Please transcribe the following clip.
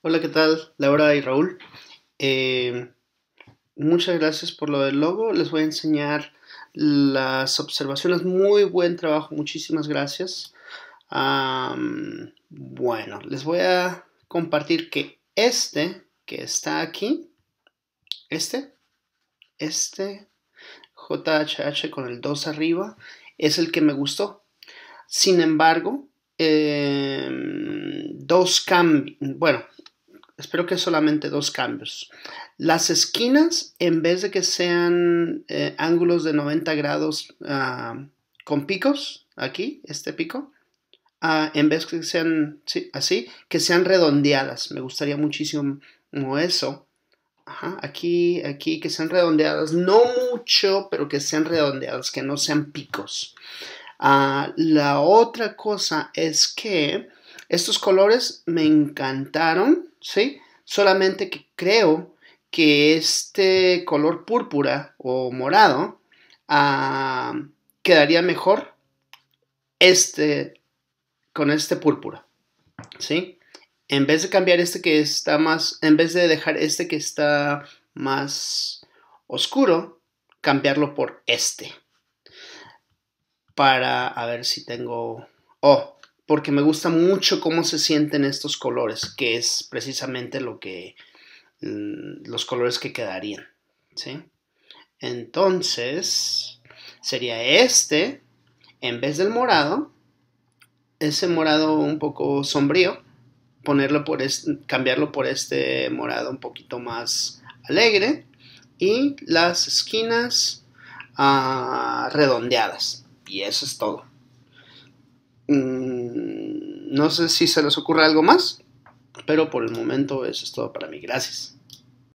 Hola, ¿qué tal? Laura y Raúl. Eh, muchas gracias por lo del logo. Les voy a enseñar las observaciones. Muy buen trabajo, muchísimas gracias. bueno, les voy a compartir que este que está aquí, este, este JHH con el 2 arriba, es el que me gustó. Sin embargo, em, dos cambios, bueno, espero que solamente dos cambios. Las esquinas, en vez de que sean eh, ángulos de 90 grados ah, con picos, aquí, este pico, ah, en vez que sean así, que sean redondeadas. Me gustaría muchísimo eso. Ajá, aquí, aquí, que sean redondeadas. No mucho, pero que sean redondeadas, que no sean picos. Ah, la otra cosa es que estos colores me encantaron ¿sí? Solamente que creo que este color púrpura o morado ah, quedaría mejor este con este púrpura, ¿sí? En vez de cambiar este que está más, en vez de dejar este que está más oscuro, cambiarlo por este. Para a ver si tengo, oh, porque me gusta mucho cómo se sienten estos colores, que es precisamente lo que mm, los colores que quedarían, ¿sí? Entonces, sería este en vez del morado, ese morado un poco sombrío, ponerlo por cambiarlo por este morado un poquito más alegre y las esquinas ah, redondeadas. Y eso es todo. Mm, no sé si se les ocurre algo más, pero por el momento eso es todo para mí. Gracias.